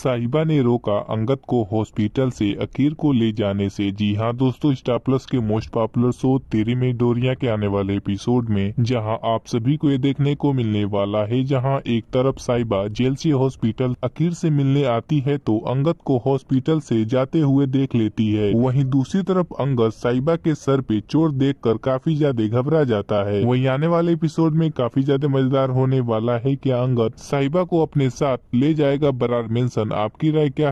साहिबा ने रोका अंगद को हॉस्पिटल से अकीर को ले जाने से जी हाँ दोस्तों स्टार प्लस के मोस्ट पॉपुलर शो तेरे में डोरिया के आने वाले एपिसोड में जहाँ आप सभी को ये देखने को मिलने वाला है जहाँ एक तरफ साहिबा जेल से हॉस्पिटल अकीर से मिलने आती है तो अंगद को हॉस्पिटल से जाते हुए देख लेती है वही दूसरी तरफ अंगद साहिबा के सर पे देख कर काफी ज्यादा घबरा जाता है वही आने वाले एपिसोड में काफी ज्यादा मजेदार होने वाला है की अंगद साहिबा को अपने साथ ले जाएगा बरार मेन्सन आपकी राय क्या